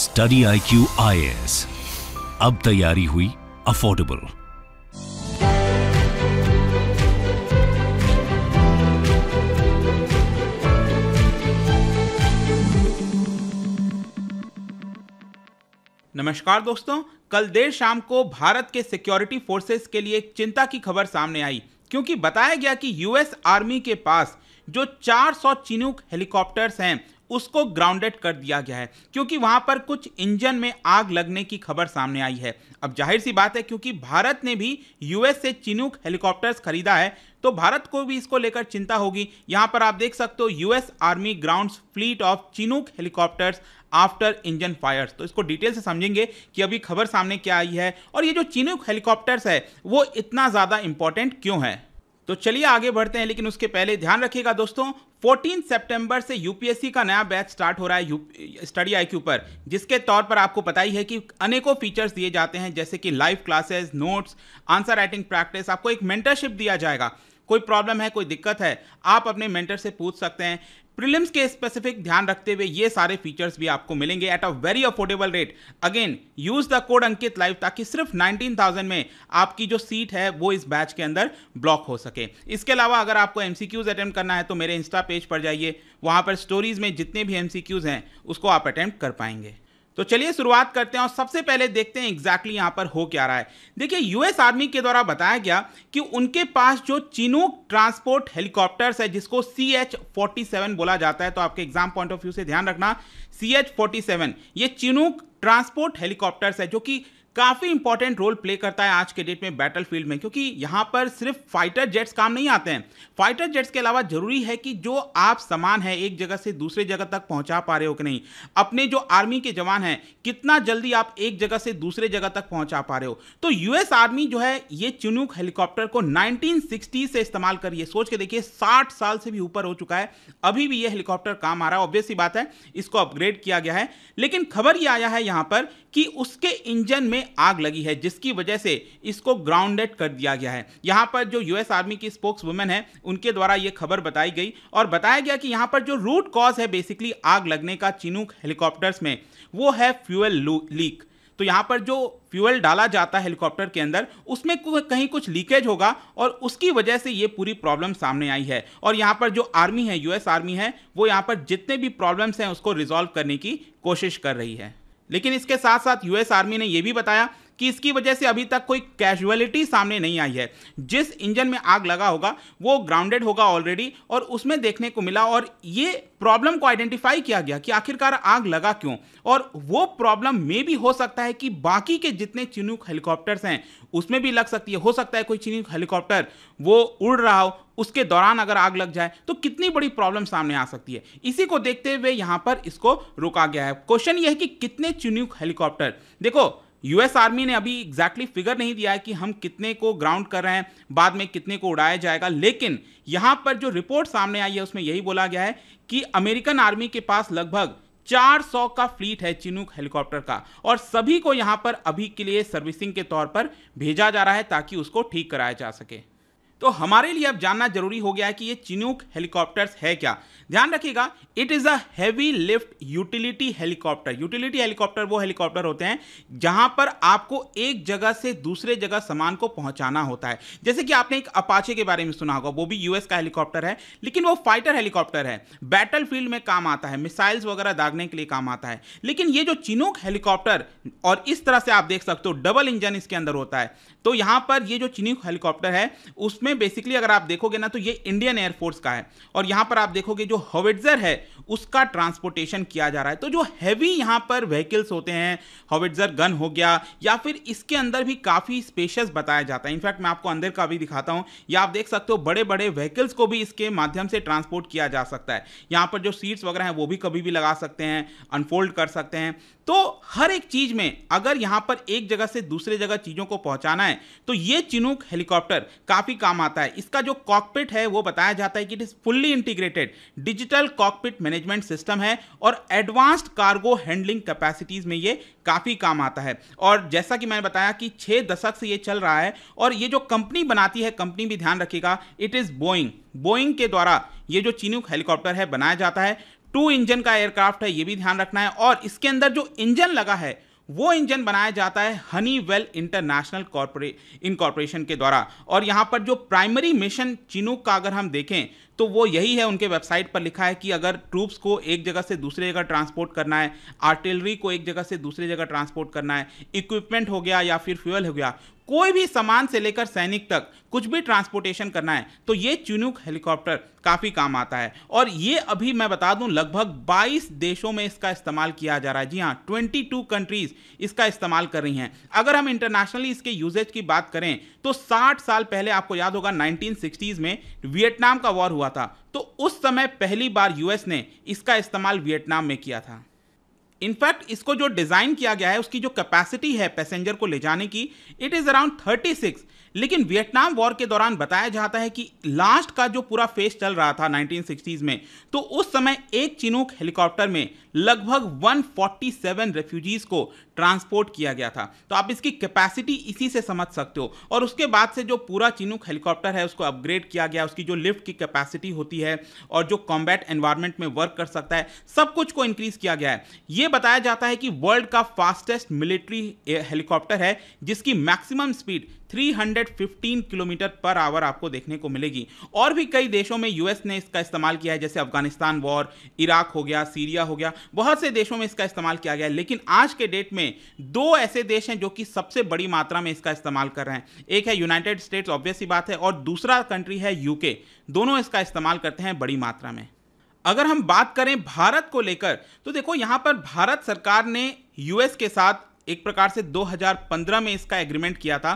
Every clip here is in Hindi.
study I Q I S अब तैयारी हुई अफोर्डेबल नमस्कार दोस्तों कल देर शाम को भारत के सिक्योरिटी फोर्सेस के लिए एक चिंता की खबर सामने आई क्योंकि बताया गया कि यूएस आर्मी के पास जो 400 चिनूक हेलीकॉप्टर्स हैं उसको ग्राउंडेड कर दिया गया है क्योंकि वहां पर कुछ इंजन में आग लगने की खबर सामने आई है अब जाहिर सी बात है क्योंकि भारत ने भी यूएस से चिनुक हेलीकॉप्टर्स खरीदा है तो भारत को भी इसको लेकर चिंता होगी यहां पर आप देख सकते हो US army ground fleet of Chinook helicopters after engine fires तो इसको डिटेल से समझेंगे कि अभी खबर सामने क्या आई है और ये जो चिनुक हेलीकॉप्टर्स है वो इतना ज़्यादा इंपॉर्टेंट क्यों है तो चलिए आगे बढ़ते हैं लेकिन उसके पहले ध्यान रखिएगा दोस्तों 14 सितंबर से यूपीएससी का नया बैच स्टार्ट हो रहा है स्टडी आई के ऊपर जिसके तौर पर आपको पता ही है कि अनेकों फीचर्स दिए जाते हैं जैसे कि live classes notes answer writing practice आपको एक मेंटरशिप दिया जाएगा कोई प्रॉब्लम है कोई दिक्कत है आप अपने मेंटर से पूछ सकते हैं प्रीलिम्स के स्पेसिफिक ध्यान रखते हुए ये सारे फीचर्स भी आपको मिलेंगे at a very affordable rate again use the code Ankit live ताकि सिर्फ 19,000 में आपकी जो सीट है वो इस बैच के अंदर ब्लॉक हो सके इसके अलावा अगर आपको एम सी करना है तो मेरे इंस्टा पेज पर जाइए वहाँ पर स्टोरीज में जितने भी एम हैं उसको आप अटैम्प्ट कर पाएंगे तो चलिए शुरुआत करते हैं और सबसे पहले देखते हैं एग्जैक्टली यहां पर हो क्या रहा है देखिए यूएस आर्मी के द्वारा बताया गया कि उनके पास जो चिनूक ट्रांसपोर्ट हेलीकॉप्टर्स है जिसको सी एच फोर्टी सेवन बोला जाता है तो आपके एग्जाम पॉइंट ऑफ व्यू से ध्यान रखना सी एच फोर्टी सेवन ये चिनूक ट्रांसपोर्ट हेलीकॉप्टर्स है जो कि काफी इंपॉर्टेंट रोल प्ले करता है आज के डेट में बैटल फील्ड में क्योंकि यहां पर सिर्फ फाइटर जेट्स काम नहीं आते हैं फाइटर जेट्स के अलावा जरूरी है कि जो आप सामान है एक जगह से दूसरे जगह तक पहुंचा पा रहे हो कि नहीं अपने जो आर्मी के जवान हैं कितना जल्दी आप एक जगह से दूसरे जगह तक पहुंचा पा रहे हो तो यूएस आर्मी जो है ये चुनुक हेलीकॉप्टर को नाइनटीन से इस्तेमाल करिए सोच के देखिए साठ साल से भी ऊपर हो चुका है अभी भी यह हेलीकॉप्टर काम आ रहा है ऑब्वियस बात है इसको अपग्रेड किया गया है लेकिन खबर यह आया है यहां पर कि उसके इंजन में आग लगी है जिसकी वजह से इसको ग्राउंडेड कर दिया गया है यहाँ पर जो यूएस आर्मी की स्पोक्स वुमेन है उनके द्वारा ये खबर बताई गई और बताया गया कि यहाँ पर जो रूट कॉज है बेसिकली आग लगने का चिनूक हेलीकॉप्टर्स में वो है फ्यूएल लीक तो यहाँ पर जो फ्यूल डाला जाता है हेलीकॉप्टर के अंदर उसमें कहीं कुछ लीकेज होगा और उसकी वजह से ये पूरी प्रॉब्लम सामने आई है और यहाँ पर जो आर्मी है यूएस आर्मी है वो यहाँ पर जितने भी प्रॉब्लम्स हैं उसको रिजॉल्व करने की कोशिश कर रही है लेकिन इसके साथ साथ यूएस आर्मी ने यह भी बताया कि इसकी वजह से अभी तक कोई कैजुअलिटी सामने नहीं आई है जिस इंजन में आग लगा होगा वो ग्राउंडेड होगा ऑलरेडी और उसमें देखने को मिला और ये प्रॉब्लम को आइडेंटिफाई किया गया कि आखिरकार आग लगा क्यों और वो प्रॉब्लम में भी हो सकता है कि बाकी के जितने चिनुक हेलीकॉप्टर्स हैं उसमें भी लग सकती है हो सकता है कोई चिनुक हेलीकॉप्टर वो उड़ रहा हो उसके दौरान अगर आग लग जाए तो कितनी बड़ी प्रॉब्लम सामने आ सकती है इसी को देखते हुए यहां पर इसको रोका गया है क्वेश्चन यह है कि कितने चिनुक हेलीकॉप्टर देखो यूएस आर्मी ने अभी एग्जैक्टली फिगर नहीं दिया है कि हम कितने को ग्राउंड कर रहे हैं बाद में कितने को उड़ाया जाएगा लेकिन यहां पर जो रिपोर्ट सामने आई है उसमें यही बोला गया है कि अमेरिकन आर्मी के पास लगभग 400 का फ्लीट है चिनूक हेलीकॉप्टर का और सभी को यहां पर अभी के लिए सर्विसिंग के तौर पर भेजा जा रहा है ताकि उसको ठीक कराया जा सके तो हमारे लिए अब जानना जरूरी हो गया है कि ये चिनूक हेलीकॉप्टर्स है क्या ध्यान रखिएगा it is a heavy lift utility helicopter utility helicopter वो हेलीकॉप्टर होते हैं जहां पर आपको एक जगह से दूसरे जगह सामान को पहुंचाना होता है जैसे कि आपने एक अपाचे के बारे में सुना होगा वो भी यूएस का हेलीकॉप्टर है लेकिन वो फाइटर हेलीकॉप्टर है बैटल फील्ड में काम आता है मिसाइल्स वगैरह दागने के लिए काम आता है लेकिन ये जो चिनूक हेलीकॉप्टर और इस तरह से आप देख सकते हो डबल इंजन इसके अंदर होता है तो यहां पर ये जो चिनूक हेलीकॉप्टर है उसमें इसमें बेसिकली अगर आप देखोगे ना तो ये इंडियन एयरफोर्स का है और यहां पर आप देखोगे जो हॉविटर है उसका ट्रांसपोर्टेशन किया जा रहा है तो जो हैवी यहां पर व्हीकल्स होते हैं हॉविटर गन हो गया या फिर इसके अंदर भी काफ़ी स्पेशस बताया जाता है इनफैक्ट मैं आपको अंदर का भी दिखाता हूं या आप देख सकते हो बड़े बड़े व्हीकल्स को भी इसके माध्यम से ट्रांसपोर्ट किया जा सकता है यहां पर जो सीट्स वगैरह हैं वो भी कभी भी लगा सकते हैं अनफोल्ड कर सकते हैं तो हर एक चीज में अगर यहां पर एक जगह से दूसरे जगह चीज़ों को पहुंचाना है तो ये चिनुक हेलीकॉप्टर काफ़ी काम काम आता है इसका जो कॉकपिट है वो बताया जाता है कि it is fully integrated digital cockpit management system है और एडवांस्ड कार्गो हैंडलिंग कैपेसिटीज़ में ये काफ़ी काम आता है और जैसा कि मैंने बताया कि छह दशक से ये चल रहा है और ये जो कंपनी बनाती है कंपनी भी ध्यान रखेगा इट इज़ बोइंग बोइंग के द्वारा ये जो चिन्युक हेलीकॉप्टर है बनाया जाता है टू इंजन का एयरक्राफ्ट है ये भी ध्यान रखना है और इसके अंदर जो इंजन लगा है वो इंजन बनाया जाता है हनी वेल इंटरनेशनल इनकॉर्पोरेशन के द्वारा और यहाँ पर जो प्राइमरी मिशन चिनूक का अगर हम देखें तो वो यही है उनके वेबसाइट पर लिखा है कि अगर ट्रूप्स को एक जगह से दूसरी जगह ट्रांसपोर्ट करना है आर्टिलरी को एक जगह से दूसरी जगह ट्रांसपोर्ट करना है इक्विपमेंट हो गया या फिर फ्यूल हो गया कोई भी सामान से लेकर सैनिक तक कुछ भी ट्रांसपोर्टेशन करना है तो ये चुनुक हेलीकॉप्टर काफ़ी काम आता है और ये अभी मैं बता दूं लगभग 22 देशों में इसका इस्तेमाल किया जा रहा है जी हाँ 22 कंट्रीज इसका इस्तेमाल कर रही हैं अगर हम इंटरनेशनली इसके यूजेज की बात करें तो 60 साल पहले आपको याद होगा नाइनटीन में वियतनाम का वॉर हुआ था तो उस समय पहली बार यूएस ने इसका इस्तेमाल वियतनाम में किया था इनफैक्ट इसको जो डिज़ाइन किया गया है उसकी जो कैपेसिटी है पैसेंजर को ले जाने की it is around thirty six लेकिन वियतनाम वॉर के दौरान बताया जाता है कि लास्ट का जो पूरा फेस चल रहा था 1960s में तो उस समय एक चिनूक हेलीकॉप्टर में लगभग 147 रेफ्यूजीज को ट्रांसपोर्ट किया गया था तो आप इसकी कैपेसिटी इसी से समझ सकते हो और उसके बाद से जो पूरा चिनूक हेलीकॉप्टर है उसको अपग्रेड किया गया उसकी जो लिफ्ट की कैपेसिटी होती है और जो कॉम्बैट एनवायरमेंट में वर्क कर सकता है सब कुछ को इंक्रीज किया गया है ये बताया जाता है कि वर्ल्ड का फास्टेस्ट मिलिट्री हेलीकॉप्टर है जिसकी maximum speed 315 kilometre per hour आपको देखने को मिलेगी और भी कई देशों में यूएस ने इसका इस्तेमाल किया है जैसे अफगानिस्तान वॉर इराक हो गया सीरिया हो गया बहुत से देशों में इसका इस्तेमाल किया गया है लेकिन आज के डेट में दो ऐसे देश हैं जो कि सबसे बड़ी मात्रा में इसका इस्तेमाल कर रहे हैं एक है यूनाइटेड स्टेट्स ऑब्वियस बात है और दूसरा कंट्री है यूके दोनों इसका इस्तेमाल करते हैं बड़ी मात्रा में अगर हम बात करें भारत को लेकर तो देखो यहाँ पर भारत सरकार ने यूएस के साथ एक प्रकार से 2015 में इसका एग्रीमेंट किया था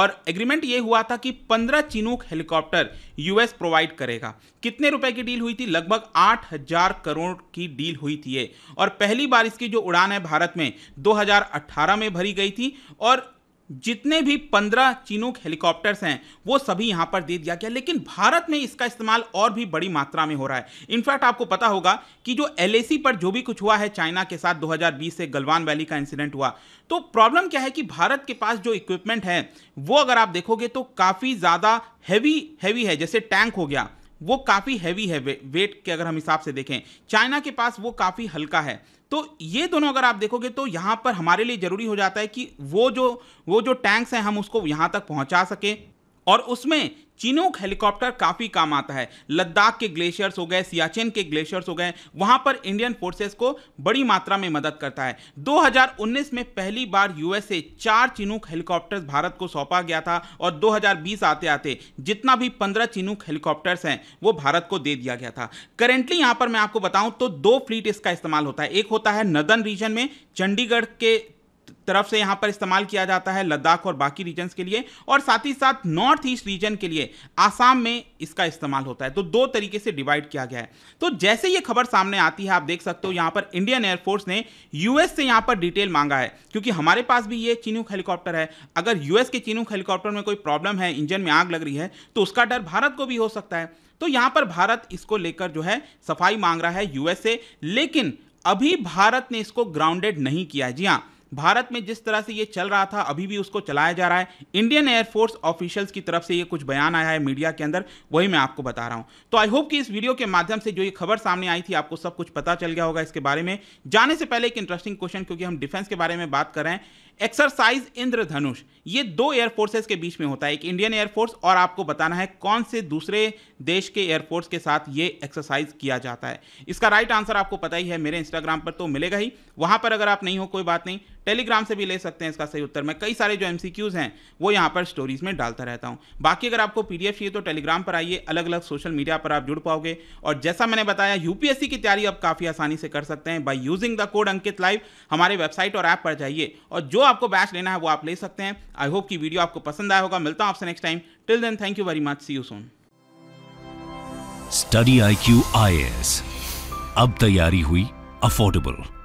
और एग्रीमेंट ये हुआ था कि 15 चिनूक हेलीकॉप्टर यूएस प्रोवाइड करेगा कितने रुपए की डील हुई थी लगभग 8000 करोड़ की डील हुई थी ये और पहली बार इसकी जो उड़ान है भारत में 2018 में भरी गई थी और जितने भी पंद्रह चीनूक हेलीकॉप्टर्स हैं वो सभी यहां पर दे दिया गया लेकिन भारत में इसका इस्तेमाल और भी बड़ी मात्रा में हो रहा है इनफैक्ट आपको पता होगा कि जो एल पर जो भी कुछ हुआ है चाइना के साथ 2020 से गलवान वैली का इंसिडेंट हुआ तो प्रॉब्लम क्या है कि भारत के पास जो इक्विपमेंट है वो अगर आप देखोगे तो काफ़ी ज़्यादा हैवी हैवी है जैसे टैंक हो गया वो काफ़ी हैवी है वेट के अगर हम हिसाब से देखें चाइना के पास वो काफ़ी हल्का है तो ये दोनों अगर आप देखोगे तो यहाँ पर हमारे लिए ज़रूरी हो जाता है कि वो जो वो जो टैंक्स हैं हम उसको यहाँ तक पहुँचा सकें और उसमें चिनूक हेलीकॉप्टर काफ़ी काम आता है लद्दाख के ग्लेशियर्स हो गए सियाचिन के ग्लेशियर्स हो गए वहाँ पर इंडियन फोर्सेस को बड़ी मात्रा में मदद करता है 2019 में पहली बार यूएसए चार चिनूक हेलीकॉप्टर्स भारत को सौंपा गया था और 2020 आते आते जितना भी 15 चिनूक हेलीकॉप्टर्स हैं वो भारत को दे दिया गया था करेंटली यहाँ पर मैं आपको बताऊँ तो दो फ्लीट इसका इस्तेमाल होता है एक होता है नदन रीजन में चंडीगढ़ के तरफ से यहां पर इस्तेमाल किया जाता है लद्दाख और बाकी रीजन के लिए और साथ ही साथ नॉर्थ ईस्ट रीजन के लिए आसाम में इसका इस्तेमाल होता है तो दो तरीके से डिवाइड किया गया है तो जैसे ये खबर सामने आती है आप देख सकते हो यहां पर इंडियन एयरफोर्स ने यूएस से यहां पर डिटेल मांगा है क्योंकि हमारे पास भी ये चीनूक हेलीकॉप्टर है अगर यूएस के चीनू हेलीकॉप्टर में कोई प्रॉब्लम है इंजन में आग लग रही है तो उसका डर भारत को भी हो सकता है तो यहां पर भारत इसको लेकर जो है सफाई मांग रहा है यूएस से लेकिन अभी भारत ने इसको ग्राउंडेड नहीं किया है जी हाँ भारत में जिस तरह से ये चल रहा था अभी भी उसको चलाया जा रहा है इंडियन एयरफोर्स ऑफिशियल्स की तरफ से ये कुछ बयान आया है मीडिया के अंदर वही मैं आपको बता रहा हूँ तो आई होप कि इस वीडियो के माध्यम से जो ये खबर सामने आई थी आपको सब कुछ पता चल गया होगा इसके बारे में जाने से पहले एक इंटरेस्टिंग क्वेश्चन क्योंकि हम डिफेंस के बारे में बात कर रहे हैं एक्सरसाइज इंद्रधनुष ये दो एयरफोर्सेज के बीच में होता है एक इंडियन एयरफोर्स और आपको बताना है कौन से दूसरे देश के एयरफोर्स के साथ ये एक्सरसाइज किया जाता है इसका राइट आंसर आपको पता ही है मेरे इंस्टाग्राम पर तो मिलेगा ही वहाँ पर अगर आप नहीं हो कोई बात नहीं टेलीग्राम से भी ले सकते हैं इसका सही उत्तर मैं कई सारे जो एम हैं वो यहाँ पर स्टोरीज में डालता रहता हूँ बाकी अगर आपको पी चाहिए तो टेलीग्राम पर आइए अलग अलग सोशल मीडिया पर आप जुड़ पाओगे और जैसा मैंने बताया यूपीएससी की तैयारी आप काफ़ी आसानी से कर सकते हैं by using the code Ankit live हमारे वेबसाइट और ऐप पर जाइए और जो आपको बैच लेना है वो आप ले सकते हैं आई होप कि वीडियो आपको पसंद आया होगा मिलता हूं आपसे next time till then thank you very much see you soon study I Q I S अब तैयारी हुई अफोर्डेबल